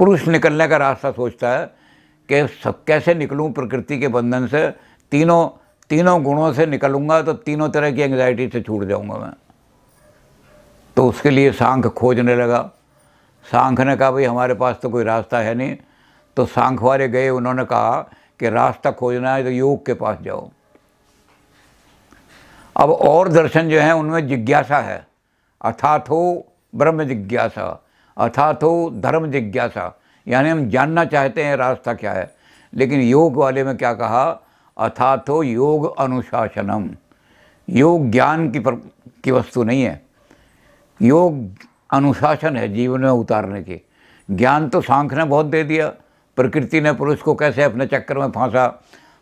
पुरुष निकलने का रास्ता सोचता है कि सब कैसे निकलूँ प्रकृति के बंधन से तीनों तीनों गुणों से निकलूंगा तो तीनों तरह की एंग्जाइटी से छूट जाऊंगा मैं तो उसके लिए सांख खोजने लगा सांख ने कहा भाई हमारे पास तो कोई रास्ता है नहीं तो सांख वाले गए उन्होंने कहा कि रास्ता खोजना है तो योग के पास जाओ अब और दर्शन जो है उनमें जिज्ञासा है अर्थात हो ब्रह्म जिज्ञासा हो धर्म जिज्ञासा यानी हम जानना चाहते हैं रास्ता क्या है लेकिन योग वाले में क्या कहा हो योग अनुशासनम योग ज्ञान की पर की वस्तु नहीं है योग अनुशासन है जीवन में उतारने की ज्ञान तो सांख ने बहुत दे दिया प्रकृति ने पुरुष को कैसे अपने चक्कर में फंसा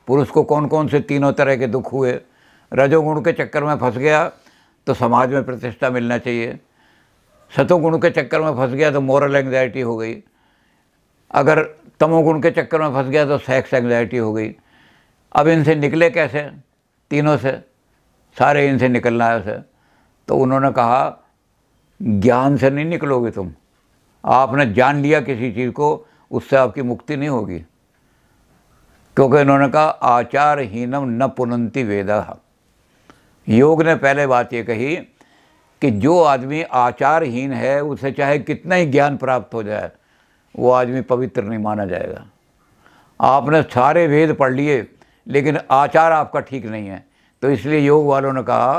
पुरुष को कौन कौन से तीनों तरह के दुख हुए रजोगुण के चक्कर में फंस गया तो समाज में प्रतिष्ठा मिलना चाहिए सतोगुण के चक्कर में फंस गया तो मॉरल एंग्जाइटी हो गई अगर तमोगुण के चक्कर में फंस गया तो सेक्स एंग्जाइटी हो गई अब इनसे निकले कैसे तीनों से सारे इनसे निकलना है उसे तो उन्होंने कहा ज्ञान से नहीं निकलोगे तुम आपने जान लिया किसी चीज़ को उससे आपकी मुक्ति नहीं होगी क्योंकि इन्होंने कहा आचारहीनम न पुनंती वेदा योग ने पहले बात ये कही कि जो आदमी आचारहीन है उसे चाहे कितना ही ज्ञान प्राप्त हो जाए वो आदमी पवित्र नहीं माना जाएगा आपने सारे वेद पढ़ लिए लेकिन आचार आपका ठीक नहीं है तो इसलिए योग वालों ने कहा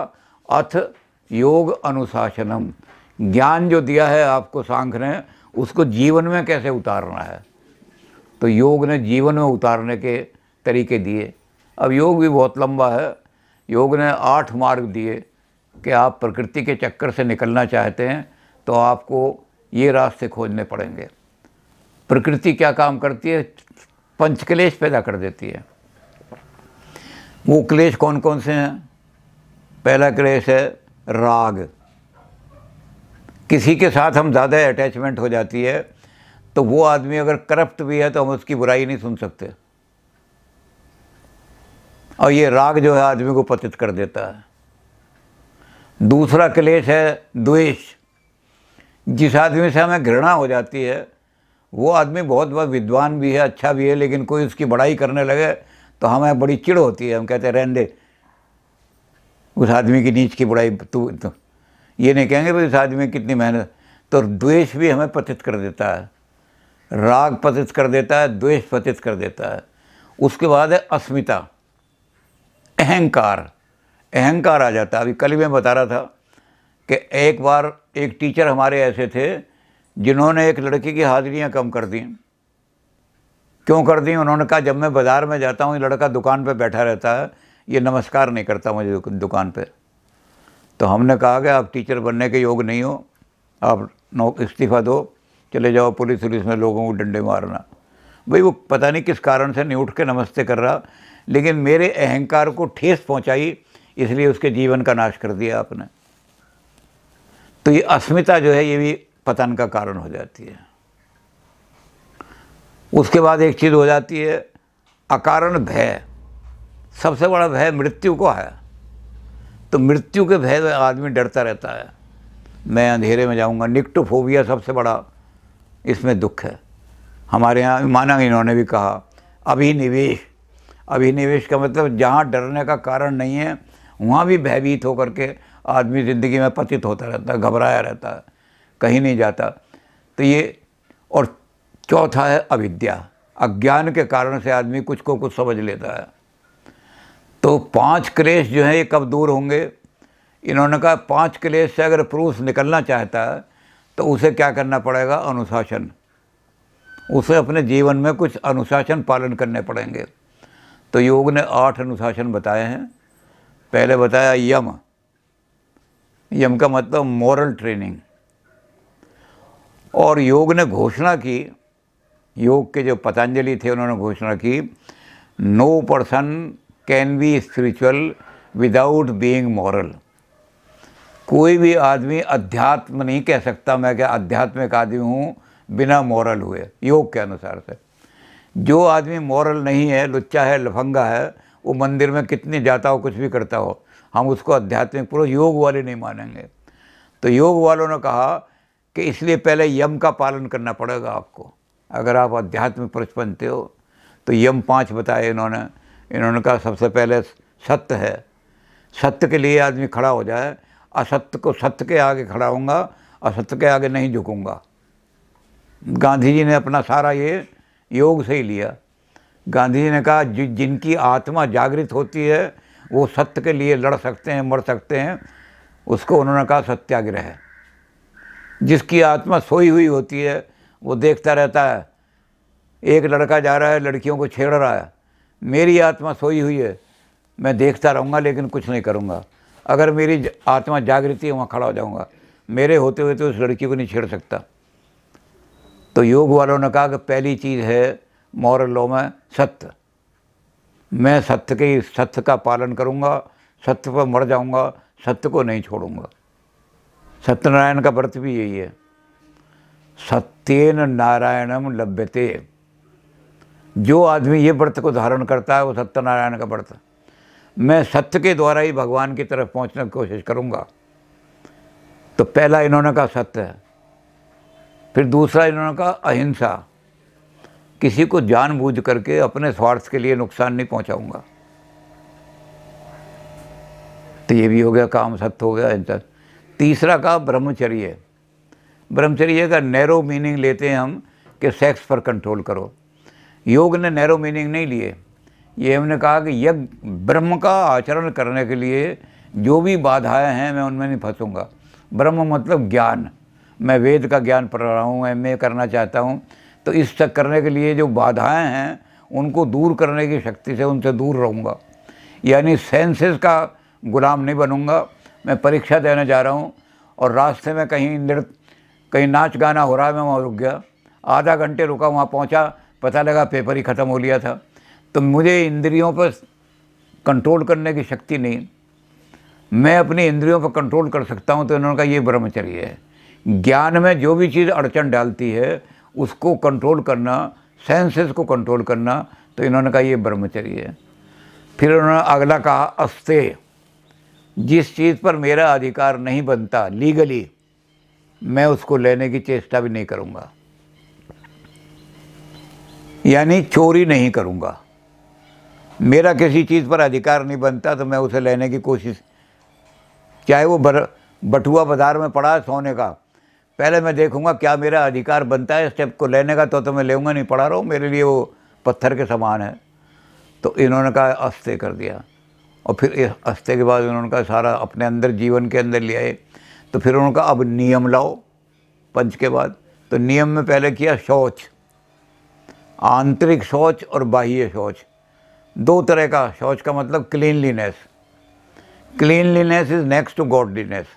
अथ योग अनुशासनम ज्ञान जो दिया है आपको सांख ने उसको जीवन में कैसे उतारना है तो योग ने जीवन में उतारने के तरीके दिए अब योग भी बहुत लंबा है योग ने आठ मार्ग दिए कि आप प्रकृति के चक्कर से निकलना चाहते हैं तो आपको ये रास्ते खोजने पड़ेंगे प्रकृति क्या काम करती है पंच क्लेश पैदा कर देती है वो क्लेश कौन कौन से हैं पहला क्लेश है राग किसी के साथ हम ज़्यादा अटैचमेंट हो जाती है तो वो आदमी अगर करप्ट भी है तो हम उसकी बुराई नहीं सुन सकते और ये राग जो है आदमी को पतित कर देता है दूसरा क्लेश है द्वेष जिस आदमी से हमें घृणा हो जाती है वो आदमी बहुत बहुत विद्वान भी है अच्छा भी है लेकिन कोई उसकी बड़ाई करने लगे तो हमें बड़ी चिड़ होती है हम कहते हैं रहने उस आदमी की नीच की बुराई तू तो ये नहीं कहेंगे भाई उस आदमी कितनी मेहनत तो द्वेष भी हमें पतित कर देता है राग पतित कर देता है द्वेष पतित कर देता है उसके बाद है अस्मिता अहंकार अहंकार आ जाता अभी कल मैं बता रहा था कि एक बार एक टीचर हमारे ऐसे थे जिन्होंने एक लड़की की हाजिरियाँ कम कर दी क्यों कर दी उन्होंने कहा जब मैं बाज़ार में जाता हूँ ये लड़का दुकान पर बैठा रहता है ये नमस्कार नहीं करता मुझे दुकान पर तो हमने कहा कि आप टीचर बनने के योग नहीं हो आप नौ इस्तीफ़ा दो चले जाओ पुलिस वुलिस में लोगों को डंडे मारना भाई वो पता नहीं किस कारण से नहीं उठ के नमस्ते कर रहा लेकिन मेरे अहंकार को ठेस पहुँचाई इसलिए उसके जीवन का नाश कर दिया आपने तो ये अस्मिता जो है ये भी पतन का कारण हो जाती है उसके बाद एक चीज़ हो जाती है अकारण भय सबसे बड़ा भय मृत्यु को है तो मृत्यु के भय में आदमी डरता रहता है मैं अंधेरे में जाऊंगा निक्टोफोबिया सबसे बड़ा इसमें दुख है हमारे यहाँ माना इन्होंने भी कहा अभिनिवेश अभिनिवेश का मतलब जहाँ डरने का कारण नहीं है वहाँ भी भयभीत होकर के आदमी ज़िंदगी में पतित होता रहता है घबराया रहता है कहीं नहीं जाता तो ये और चौथा है अविद्या अज्ञान के कारण से आदमी कुछ को कुछ समझ लेता है तो पांच क्लेश जो है ये कब दूर होंगे इन्होंने कहा पांच क्लेश से अगर पुरुष निकलना चाहता है तो उसे क्या करना पड़ेगा अनुशासन उसे अपने जीवन में कुछ अनुशासन पालन करने पड़ेंगे तो योग ने आठ अनुशासन बताए हैं पहले बताया यम यम का मतलब मॉरल ट्रेनिंग और योग ने घोषणा की योग के जो पतंजलि थे उन्होंने घोषणा की no person can be spiritual without being moral कोई भी आदमी अध्यात्म नहीं कह सकता मैं क्या आध्यात्मिक आदमी हूँ बिना मॉरल हुए योग के अनुसार से जो आदमी मॉरल नहीं है लुच्चा है लफंगा है वो मंदिर में कितने जाता हो कुछ भी करता हो हम उसको आध्यात्मिक पूर्व योग वाले नहीं मानेंगे तो योग वालों ने कहा कि इसलिए पहले यम का पालन करना पड़ेगा आपको अगर आप आध्यात्मिक पुरुष बनते हो तो यम पांच बताए इन्होंने इन्होंने कहा सबसे पहले सत्य है सत्य के लिए आदमी खड़ा हो जाए असत्य को सत्य के आगे खड़ा होऊंगा असत्य के आगे नहीं झुकूंगा गांधी जी ने अपना सारा ये योग से ही लिया गांधी जी ने कहा जि, जिनकी आत्मा जागृत होती है वो सत्य के लिए लड़ सकते हैं मर सकते हैं उसको उन्होंने कहा सत्याग्रह जिसकी आत्मा सोई हुई होती है वो देखता रहता है एक लड़का जा रहा है लड़कियों को छेड़ रहा है मेरी आत्मा सोई हुई है मैं देखता रहूँगा लेकिन कुछ नहीं करूँगा अगर मेरी आत्मा जागृति है वहाँ खड़ा हो जाऊँगा मेरे होते हुए तो उस लड़की को नहीं छेड़ सकता तो योग वालों ने कहा कि पहली चीज़ है मौरलों में सत्य मैं सत्य के सत्य का पालन करूँगा सत्य पर मर जाऊंगा सत्य को नहीं छोड़ूंगा सत्यनारायण का व्रत भी यही है सत्येन नारायणम लभ्यते जो आदमी ये व्रत को धारण करता है वो सत्यनारायण का व्रत मैं सत्य के द्वारा ही भगवान की तरफ पहुंचने की कोशिश करूंगा तो पहला इन्होंने कहा सत्य फिर दूसरा इन्होंने कहा अहिंसा किसी को जानबूझ करके अपने स्वार्थ के लिए नुकसान नहीं पहुंचाऊंगा तो ये भी हो गया काम सत्य हो गया इंसान तीसरा का ब्रह्मचर्य ब्रह्मचर्य का नैरो मीनिंग लेते हैं हम कि सेक्स पर कंट्रोल करो योग ने नैरो मीनिंग नहीं लिए ये हमने कहा कि यज्ञ ब्रह्म का आचरण करने के लिए जो भी बाधाएं हैं मैं उनमें नहीं फंसूंगा ब्रह्म मतलब ज्ञान मैं वेद का ज्ञान पढ़ रहा हूँ एम करना चाहता हूँ तो इस तक करने के लिए जो बाधाएं हैं उनको दूर करने की शक्ति से उनसे दूर रहूँगा यानी सेंसेस का गुलाम नहीं बनूँगा मैं परीक्षा देने जा रहा हूँ और रास्ते में कहीं नृत्य कहीं नाच गाना हो रहा है मैं वहाँ रुक गया आधा घंटे रुका वहाँ पहुँचा पता लगा पेपर ही ख़त्म हो लिया था तो मुझे इंद्रियों पर कंट्रोल करने की शक्ति नहीं मैं अपनी इंद्रियों पर कंट्रोल कर सकता हूँ तो इन्होंने कहा ये ब्रह्मचर्य है ज्ञान में जो भी चीज़ अड़चन डालती है उसको कंट्रोल करना सेंसेस को कंट्रोल करना तो इन्होंने कहा ये ब्रह्मचर्य है फिर उन्होंने अगला कहा अस्ते जिस चीज़ पर मेरा अधिकार नहीं बनता लीगली मैं उसको लेने की चेष्टा भी नहीं करूँगा यानी चोरी नहीं करूँगा मेरा किसी चीज़ पर अधिकार नहीं बनता तो मैं उसे लेने की कोशिश चाहे वो बर, बटुआ बाजार में पड़ा है सोने का पहले मैं देखूंगा क्या मेरा अधिकार बनता है स्टेप को लेने का तो तो मैं लेऊँगा नहीं पढ़ा रहा हूँ मेरे लिए वो पत्थर के समान है तो इन्होंने कहा अस्ते कर दिया और फिर इस अस्ते के बाद उन्होंने कहा सारा अपने अंदर जीवन के अंदर ले आए तो फिर उन्होंने कहा अब नियम लाओ पंच के बाद तो नियम में पहले किया शौच आंतरिक शौच और बाह्य शौच दो तरह का शौच का मतलब cleanliness cleanliness is next to godliness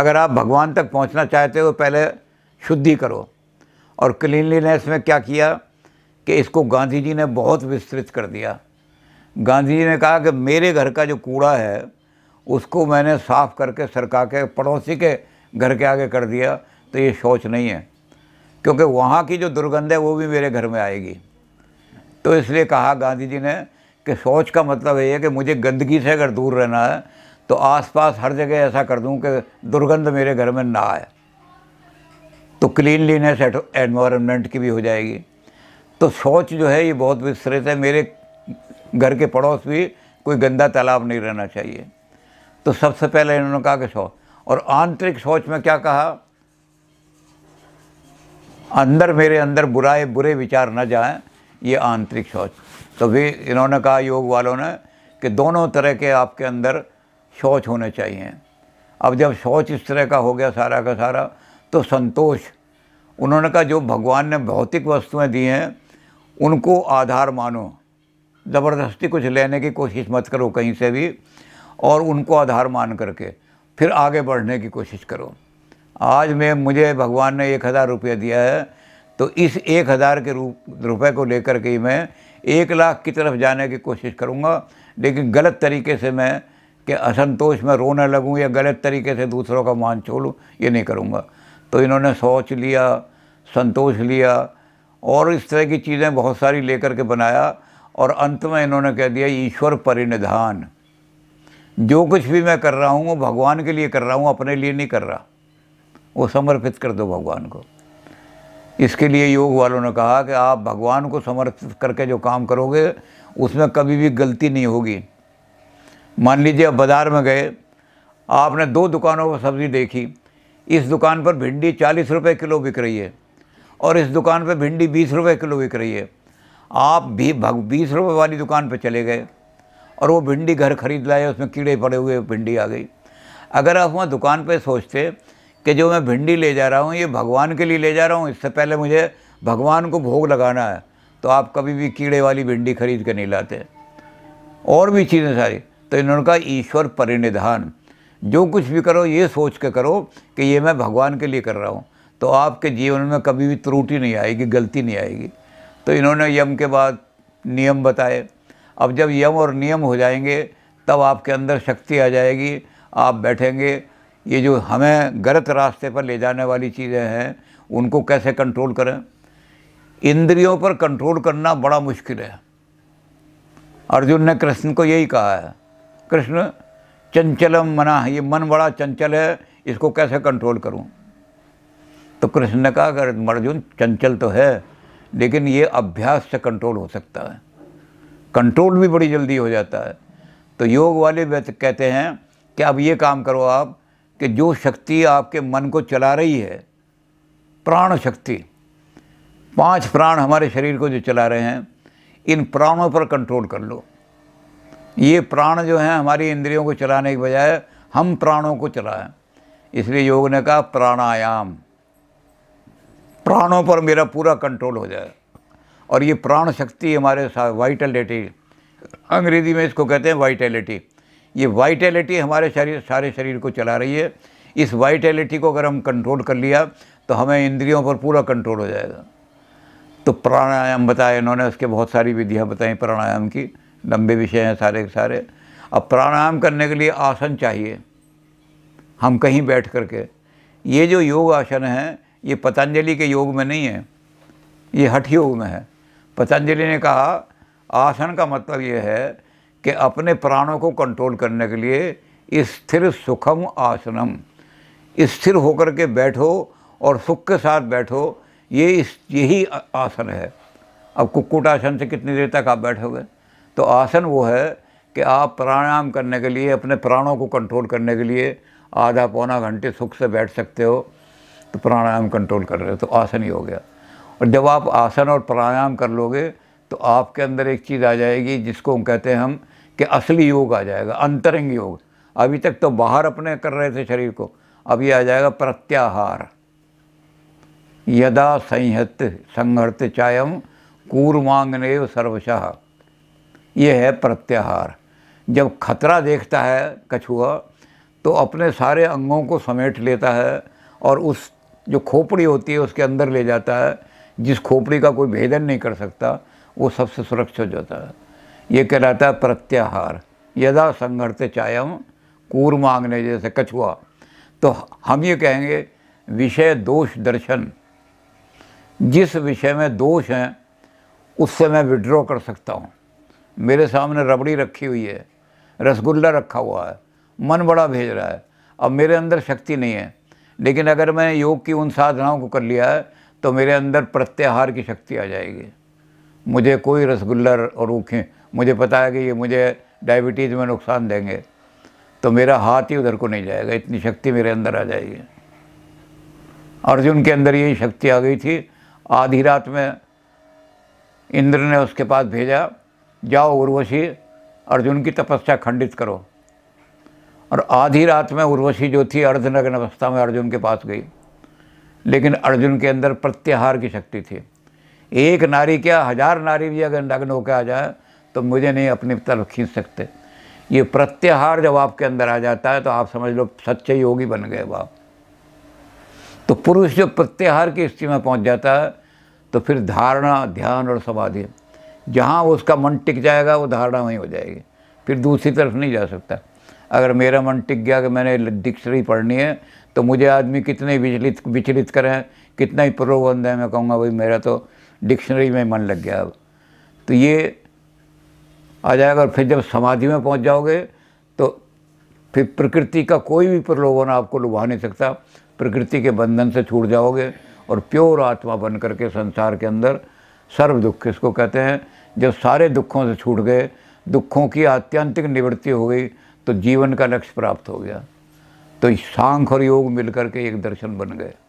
अगर आप भगवान तक पहुंचना चाहते हो पहले शुद्धि करो और क्लीनलीनेस में क्या किया कि इसको गांधी जी ने बहुत विस्तृत कर दिया गांधी जी ने कहा कि मेरे घर का जो कूड़ा है उसको मैंने साफ़ करके सरका के पड़ोसी के घर के आगे कर दिया तो ये शौच नहीं है क्योंकि वहाँ की जो दुर्गंध है वो भी मेरे घर में आएगी तो इसलिए कहा गांधी जी ने कि शौच का मतलब है कि मुझे गंदगी से अगर दूर रहना है तो आसपास हर जगह ऐसा कर दूं कि दुर्गंध मेरे घर में ना आए तो क्लीनलीनेस एनवायरनमेंट की भी हो जाएगी तो सोच जो है ये बहुत विस्तृत है मेरे घर के पड़ोस भी कोई गंदा तालाब नहीं रहना चाहिए तो सबसे पहले इन्होंने कहा कि सोच और आंतरिक सोच में क्या कहा अंदर मेरे अंदर बुराए बुरे विचार न जाएं ये आंतरिक सोच तो भी इन्होंने कहा योग वालों ने कि दोनों तरह के आपके अंदर शौच होने चाहिए अब जब शौच इस तरह का हो गया सारा का सारा तो संतोष उन्होंने कहा जो भगवान ने भौतिक वस्तुएं दी हैं उनको आधार मानो ज़बरदस्ती कुछ लेने की कोशिश मत करो कहीं से भी और उनको आधार मान करके फिर आगे बढ़ने की कोशिश करो आज मैं मुझे भगवान ने एक हज़ार रुपये दिया है तो इस एक हज़ार के रूप रुपये को लेकर के मैं एक लाख की तरफ जाने की कोशिश करूँगा लेकिन गलत तरीके से मैं कि असंतोष में रोने लगूं या गलत तरीके से दूसरों का मान छोड़ूँ ये नहीं करूँगा तो इन्होंने सोच लिया संतोष लिया और इस तरह की चीज़ें बहुत सारी लेकर के बनाया और अंत में इन्होंने कह दिया ईश्वर परिनिधान जो कुछ भी मैं कर रहा हूँ वो भगवान के लिए कर रहा हूँ अपने लिए नहीं कर रहा वो समर्पित कर दो भगवान को इसके लिए योग वालों ने कहा कि आप भगवान को समर्पित करके जो काम करोगे उसमें कभी भी गलती नहीं होगी मान लीजिए आप बाज़ार में गए आपने दो दुकानों पर सब्ज़ी देखी इस दुकान पर भिंडी चालीस रुपये किलो बिक रही है और इस दुकान पर भिंडी बीस रुपये किलो बिक रही है आप भी भग बीस रुपये वाली दुकान पर चले गए और वो भिंडी घर खरीद लाए उसमें कीड़े पड़े हुए भिंडी आ गई अगर आप वहाँ दुकान पर सोचते कि जो मैं भिंडी ले जा रहा हूँ ये भगवान के लिए ले जा रहा हूँ इससे पहले मुझे भगवान को भोग लगाना है तो आप कभी भी कीड़े वाली भिंडी खरीद के नहीं लाते और भी चीज़ें सारी तो इन्होंने कहा ईश्वर परिनिधान जो कुछ भी करो ये सोच के करो कि ये मैं भगवान के लिए कर रहा हूँ तो आपके जीवन में कभी भी त्रुटि नहीं आएगी गलती नहीं आएगी तो इन्होंने यम के बाद नियम बताए अब जब यम और नियम हो जाएंगे तब आपके अंदर शक्ति आ जाएगी आप बैठेंगे ये जो हमें गलत रास्ते पर ले जाने वाली चीज़ें हैं उनको कैसे कंट्रोल करें इंद्रियों पर कंट्रोल करना बड़ा मुश्किल है अर्जुन ने कृष्ण को यही कहा है कृष्ण चंचलम मना ये मन बड़ा चंचल है इसको कैसे कंट्रोल करूं तो कृष्ण ने कहा अगर अर्जुन चंचल तो है लेकिन ये अभ्यास से कंट्रोल हो सकता है कंट्रोल भी बड़ी जल्दी हो जाता है तो योग वाले कहते हैं कि अब ये काम करो आप कि जो शक्ति आपके मन को चला रही है प्राण शक्ति पांच प्राण हमारे शरीर को जो चला रहे हैं इन प्राणों पर कंट्रोल कर लो ये प्राण जो हैं हमारी इंद्रियों को चलाने के बजाय हम प्राणों को चलाएं इसलिए योग ने कहा प्राणायाम प्राणों पर मेरा पूरा कंट्रोल हो जाए और ये प्राण शक्ति हमारे वाइटलिटी अंग्रेजी में इसको कहते हैं वाइटलिटी ये वाइटलिटी हमारे शरीर सारे शरीर को चला रही है इस वाइटलिटी को अगर हम कंट्रोल कर लिया तो हमें इंद्रियों पर पूरा कंट्रोल हो जाएगा तो प्राणायाम बताया इन्होंने उसके बहुत सारी विधियाँ बताई प्राणायाम की लंबे विषय हैं सारे के सारे अब प्राणायाम करने के लिए आसन चाहिए हम कहीं बैठ कर के ये जो योग आसन है ये पतंजलि के योग में नहीं है ये हठ योग में है पतंजलि ने कहा आसन का मतलब ये है कि अपने प्राणों को कंट्रोल करने के लिए स्थिर सुखम आसनम स्थिर होकर के बैठो और सुख के साथ बैठो ये इस यही आसन है अब कुक्कुट आसन से कितनी देर तक आप बैठोगे तो आसन वो है कि आप प्राणायाम करने के लिए अपने प्राणों को कंट्रोल करने के लिए आधा पौना घंटे सुख से बैठ सकते हो तो प्राणायाम कंट्रोल कर रहे हो तो आसन ही हो गया और जब आप आसन और प्राणायाम कर लोगे तो आपके अंदर एक चीज़ आ जाएगी जिसको हम कहते हैं हम कि असली योग आ जाएगा अंतरंग योग अभी तक तो बाहर अपने कर रहे थे शरीर को अब ये आ जाएगा प्रत्याहार यदा संहत संघर्त चाय कूर्मांगने सर्वशाह ये है प्रत्याहार जब खतरा देखता है कछुआ तो अपने सारे अंगों को समेट लेता है और उस जो खोपड़ी होती है उसके अंदर ले जाता है जिस खोपड़ी का कोई भेदन नहीं कर सकता वो सबसे सुरक्षित जाता है ये कहलाता है प्रत्याहार यदा संघर्ष चायम कूर मांगने जैसे कछुआ तो हम ये कहेंगे विषय दोष दर्शन जिस विषय में दोष हैं उससे मैं विड्रॉ कर सकता हूँ मेरे सामने रबड़ी रखी हुई है रसगुल्ला रखा हुआ है मन बड़ा भेज रहा है अब मेरे अंदर शक्ति नहीं है लेकिन अगर मैं योग की उन साधनाओं को कर लिया है तो मेरे अंदर प्रत्याहार की शक्ति आ जाएगी मुझे कोई रसगुल्ला और रूखे मुझे पता है कि ये मुझे डायबिटीज़ में नुकसान देंगे तो मेरा हाथ ही उधर को नहीं जाएगा इतनी शक्ति मेरे अंदर आ जाएगी अर्जुन के अंदर यही शक्ति आ गई थी आधी रात में इंद्र ने उसके पास भेजा जाओ उर्वशी अर्जुन की तपस्या खंडित करो और आधी रात में उर्वशी जो थी अर्धनग्न अवस्था में अर्जुन के पास गई लेकिन अर्जुन के अंदर प्रत्याहार की शक्ति थी एक नारी क्या हजार नारी भी अगर नग्न होकर आ जाए तो मुझे नहीं अपनी तरफ खींच सकते ये प्रत्याहार जब आपके अंदर आ जाता है तो आप समझ लो सच्चे योगी बन गए बाप तो पुरुष जब प्रत्याहार की स्थिति में पहुंच जाता है तो फिर धारणा ध्यान और समाधि जहाँ उसका मन टिक जाएगा वो धारणा वहीं हो जाएगी फिर दूसरी तरफ नहीं जा सकता अगर मेरा मन टिक गया कि मैंने डिक्शनरी पढ़नी है तो मुझे आदमी कितने विचलित विचलित करें कितना ही प्रलोभन दें मैं कहूँगा भाई मेरा तो डिक्शनरी में मन लग गया अब तो ये आ जाएगा और फिर जब समाधि में पहुँच जाओगे तो फिर प्रकृति का कोई भी प्रलोभन आपको लुभा नहीं सकता प्रकृति के बंधन से छूट जाओगे और प्योर आत्मा बन करके संसार के अंदर सर्व दुख इसको कहते हैं जब सारे दुखों से छूट गए दुखों की आत्यंतिक निवृत्ति हो गई तो जीवन का लक्ष्य प्राप्त हो गया तो सांख और योग मिलकर के एक दर्शन बन गए